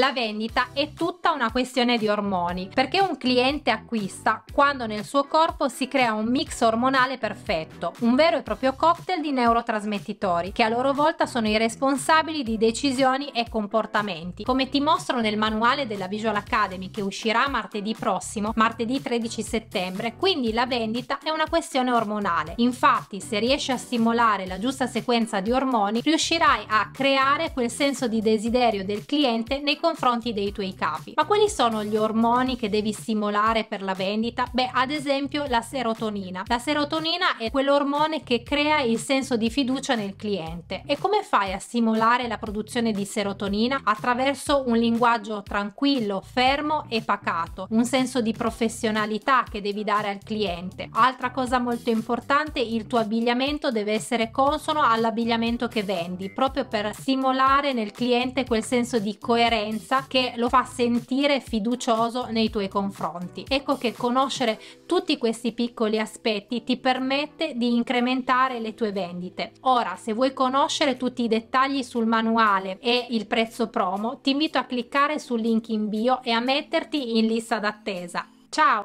La vendita è tutta una questione di ormoni, perché un cliente acquista quando nel suo corpo si crea un mix ormonale perfetto, un vero e proprio cocktail di neurotrasmettitori, che a loro volta sono i responsabili di decisioni e comportamenti. Come ti mostro nel manuale della Visual Academy che uscirà martedì prossimo, martedì 13 settembre, quindi la vendita è una questione ormonale. Infatti, se riesci a stimolare la giusta sequenza di ormoni, riuscirai a creare quel senso di desiderio del cliente nei confronti dei tuoi capi. Ma quali sono gli ormoni che devi stimolare per la vendita? Beh, ad esempio la serotonina. La serotonina è quell'ormone che crea il senso di fiducia nel cliente. E come fai a stimolare la produzione di serotonina? Attraverso un linguaggio tranquillo, fermo e pacato, un senso di professionalità che devi dare al cliente. Altra cosa molto importante, il tuo abbigliamento deve essere consono all'abbigliamento che vendi, proprio per stimolare nel cliente quel senso di coerenza presenza che lo fa sentire fiducioso nei tuoi confronti. Ecco che conoscere tutti questi piccoli aspetti ti permette di incrementare le tue vendite. Ora, se vuoi conoscere tutti i dettagli sul manuale e il prezzo promo, ti invito a cliccare sul link in bio e a metterti in lista d'attesa. Ciao!